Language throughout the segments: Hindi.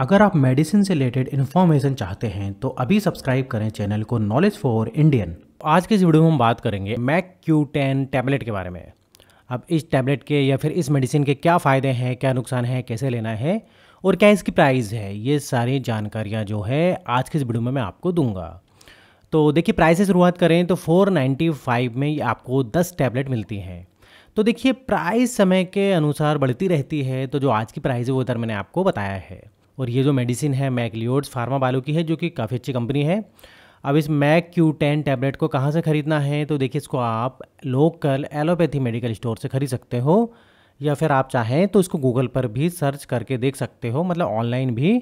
अगर आप मेडिसिन से रिलेटेड इन्फॉर्मेशन चाहते हैं तो अभी सब्सक्राइब करें चैनल को नॉलेज फॉर इंडियन आज के इस वीडियो में हम बात करेंगे मैक क्यू टेन टैबलेट के बारे में अब इस टैबलेट के या फिर इस मेडिसिन के क्या फ़ायदे हैं क्या नुकसान है कैसे लेना है और क्या इसकी प्राइस है ये सारी जानकारियाँ जो है आज के इस वीडियो में मैं आपको दूंगा तो देखिए प्राइस से शुरुआत करें तो 495 में आपको 10 टैबलेट मिलती हैं तो देखिए प्राइस समय के अनुसार बढ़ती रहती है तो जो आज की प्राइस है वो इधर मैंने आपको बताया है और ये जो मेडिसिन है मैकलियोड्स फार्मा बालो की है जो कि काफ़ी अच्छी कंपनी है अब इस मैक क्यू टेन टैबलेट को कहाँ से ख़रीदना है तो देखिए इसको आप लोकल एलोपैथी मेडिकल स्टोर से ख़रीद सकते हो या फिर आप चाहें तो इसको गूगल पर भी सर्च करके देख सकते हो मतलब ऑनलाइन भी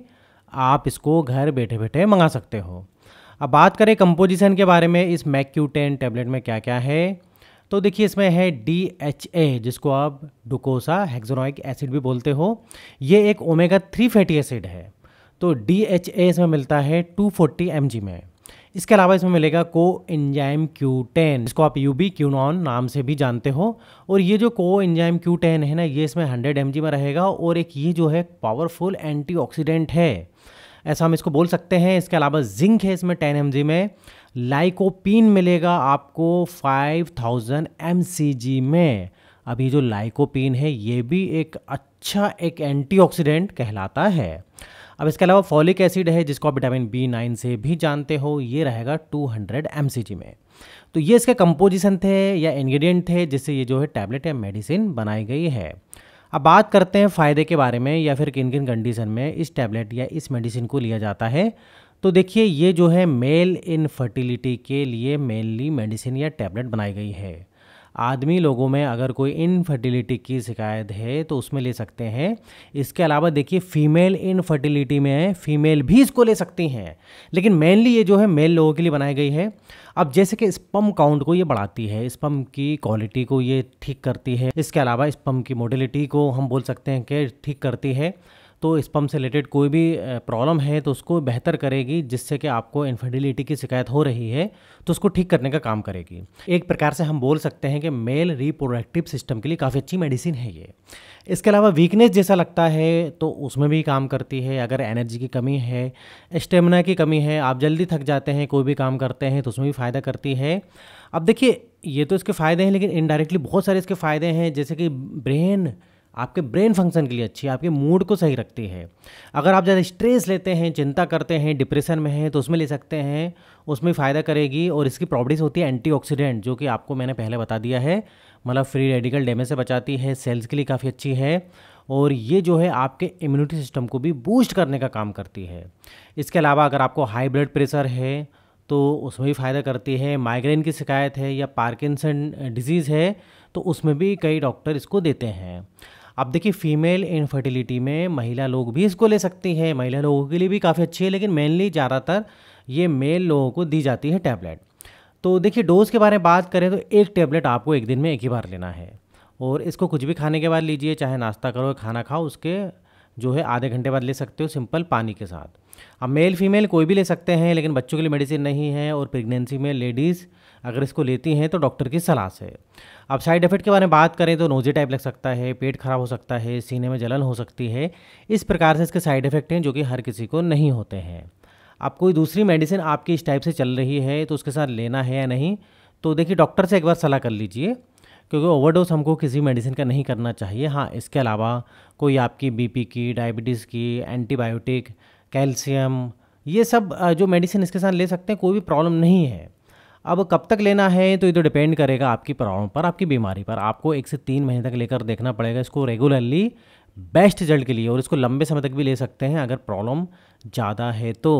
आप इसको घर बैठे बैठे मंगा सकते हो अब बात करें कंपोजिशन के बारे में इस मैक क्यू टेन टैबलेट में क्या क्या है तो देखिए इसमें है डी एच ए जिसको आप डुकोसा हेक्सोनोइक एसिड भी बोलते हो ये एक ओमेगा थ्री फैटी एसिड है तो डी एच ए इसमें मिलता है टू फोर्टी एम जी में इसके अलावा इसमें मिलेगा को इंजाइम क्यू टेन जिसको आप यू बी क्यू नॉन नाम से भी जानते हो और ये जो को इंजाइम क्यू टेन है ना ये इसमें हंड्रेड एम जी में रहेगा और एक ये जो है पावरफुल एंटी ऑक्सीडेंट है ऐसा हम इसको बोल सकते हैं इसके अलावा जिंक है इसमें टेन एम जी में लाइकोपीन मिलेगा आपको 5000 थाउजेंड में अभी जो लाइकोपीन है ये भी एक अच्छा एक एंटीऑक्सीडेंट कहलाता है अब इसके अलावा फॉलिक एसिड है जिसको आप विटामिन बी नाइन से भी जानते हो ये रहेगा 200 हंड्रेड में तो ये इसके कंपोजिशन थे या इंग्रेडिएंट थे जिससे ये जो है टैबलेट या मेडिसिन बनाई गई है अब बात करते हैं फ़ायदे के बारे में या फिर किन किन कंडीशन में इस टैबलेट या इस मेडिसिन को लिया जाता है तो देखिए ये जो है मेल इनफर्टिलिटी के लिए मेनली मेडिसिन या टैबलेट बनाई गई है आदमी लोगों में अगर कोई इनफर्टिलिटी की शिकायत है तो उसमें ले सकते हैं इसके अलावा देखिए फीमेल इनफर्टिलिटी में फीमेल भी इसको ले सकती हैं लेकिन मेनली ये जो है मेल लोगों के लिए बनाई गई है अब जैसे कि स्पम काउंट को ये बढ़ाती है स्पम की क्वालिटी को ये ठीक करती है इसके अलावा स्पम की मोडिलिटी को हम बोल सकते हैं कि ठीक करती है तो स्पम से रिलेटेड कोई भी प्रॉब्लम है तो उसको बेहतर करेगी जिससे कि आपको इन्फर्टिलिटी की शिकायत हो रही है तो उसको ठीक करने का काम करेगी एक प्रकार से हम बोल सकते हैं कि मेल रिप्रोडक्टिव सिस्टम के लिए काफ़ी अच्छी मेडिसिन है ये इसके अलावा वीकनेस जैसा लगता है तो उसमें भी काम करती है अगर एनर्जी की कमी है स्टेमिना की कमी है आप जल्दी थक जाते हैं कोई भी काम करते हैं तो उसमें भी फ़ायदा करती है अब देखिए ये तो इसके फ़ायदे हैं लेकिन इनडायरेक्टली बहुत सारे इसके फ़ायदे हैं जैसे कि ब्रेन आपके ब्रेन फंक्शन के लिए अच्छी है आपके मूड को सही रखती है अगर आप ज़्यादा स्ट्रेस लेते हैं चिंता करते हैं डिप्रेशन में हैं तो उसमें ले सकते हैं उसमें फ़ायदा करेगी और इसकी प्रॉपर्टीज़ होती है एंटीऑक्सीडेंट जो कि आपको मैंने पहले बता दिया है मतलब फ्री रेडिकल डैमेज से बचाती है सेल्स के लिए काफ़ी अच्छी है और ये जो है आपके इम्यूनिटी सिस्टम को भी बूस्ट करने का काम करती है इसके अलावा अगर आपको हाई ब्लड प्रेशर है तो उसमें भी फ़ायदा करती है माइग्रेन की शिकायत है या पार्किंसन डिजीज़ है तो उसमें भी कई डॉक्टर इसको देते हैं अब देखिए फीमेल इनफर्टिलिटी में महिला लोग भी इसको ले सकती हैं महिला लोगों के लिए भी काफ़ी अच्छी है लेकिन मेनली ज़्यादातर ये मेल लोगों को दी जाती है टैबलेट तो देखिए डोज़ के बारे में बात करें तो एक टैबलेट आपको एक दिन में एक ही बार लेना है और इसको कुछ भी खाने के बाद लीजिए चाहे नाश्ता करो खाना खाओ उसके जो है आधे घंटे बाद ले सकते हो सिंपल पानी के साथ अब मेल फीमेल कोई भी ले सकते हैं लेकिन बच्चों के लिए मेडिसिन नहीं है और प्रेगनेंसी में लेडीज़ अगर इसको लेती हैं तो डॉक्टर की सलाह से अब साइड इफेक्ट के बारे में बात करें तो नोजे टाइप लग सकता है पेट खराब हो सकता है सीने में जलन हो सकती है इस प्रकार से इसके साइड इफेक्ट हैं जो कि हर किसी को नहीं होते हैं अब कोई दूसरी मेडिसिन आपकी इस टाइप से चल रही है तो उसके साथ लेना है या नहीं तो देखिए डॉक्टर से एक बार सलाह कर लीजिए क्योंकि ओवरडोज हमको किसी मेडिसिन का नहीं करना चाहिए हाँ इसके अलावा कोई आपकी बीपी की डायबिटीज़ की एंटीबायोटिक कैल्शियम ये सब जो मेडिसिन इसके साथ ले सकते हैं कोई भी प्रॉब्लम नहीं है अब कब तक लेना है तो ये तो डिपेंड करेगा आपकी प्रॉब्लम पर आपकी बीमारी पर आपको एक से तीन महीने तक लेकर देखना पड़ेगा इसको रेगुलरली बेस्ट रिजल्ट के लिए और इसको लंबे समय तक भी ले सकते हैं अगर प्रॉब्लम ज़्यादा है तो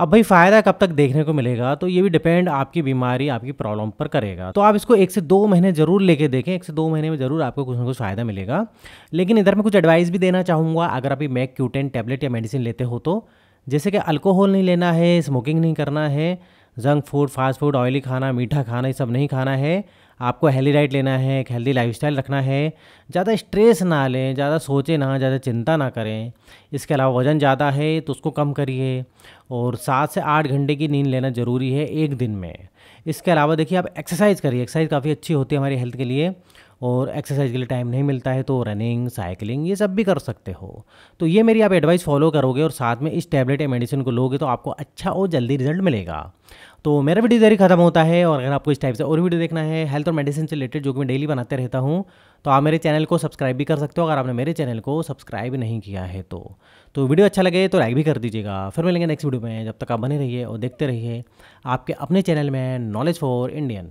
अब भाई फ़ायदा कब तक देखने को मिलेगा तो ये भी डिपेंड आपकी बीमारी आपकी प्रॉब्लम पर करेगा तो आप इसको एक से दो महीने ज़रूर लेके देखें एक से दो महीने में ज़रूर आपको कुछ ना कुछ फ़ायदा मिलेगा लेकिन इधर मैं कुछ एडवाइस भी देना चाहूँगा अगर आप ये मैक क्यूटेन टैबलेट या मेडिसिन लेते हो तो जैसे कि अल्कोहल नहीं लेना है स्मोकिंग नहीं करना है junk food fast food oily खाना मीठा खाना ये सब नहीं खाना है आपको हेल्दी डाइट लेना है एक हेल्दी स्टाइल रखना है ज़्यादा स्ट्रेस ना लें ज़्यादा सोचें ना ज़्यादा चिंता ना करें इसके अलावा वज़न ज़्यादा है तो उसको कम करिए और सात से आठ घंटे की नींद लेना ज़रूरी है एक दिन में इसके अलावा देखिए आप एक्सरसाइज करिए एक्सरसाइज काफ़ी अच्छी होती है हमारी हेल्थ के लिए और एक्सरसाइज के लिए टाइम नहीं मिलता है तो रनिंग साइकिलिंग ये सब भी कर सकते हो तो ये मेरी आप एडवाइस फॉलो करोगे और साथ में इस टैबलेट या मेडिसिन को लोगे तो आपको अच्छा और जल्दी रिजल्ट मिलेगा तो मेरा वीडियो जारी खत्म होता है और अगर आपको इस टाइप से और वीडियो देखना है हेल्थ और मेडिसिन से रिलेटेड जो कि मैं डेली बनाते रहता हूँ तो आप मेरे चैनल को सब्सक्राइब भी कर सकते हो अगर आपने मेरे चैनल को सब्सक्राइब नहीं किया है तो तो वीडियो अच्छा लगे तो लाइक भी कर दीजिएगा फिर मिलेंगे नेक्स्ट वीडियो में जब तक आप बने रहिए और देखते रहिए आपके अपने चैनल में नॉलेज फॉर इंडियन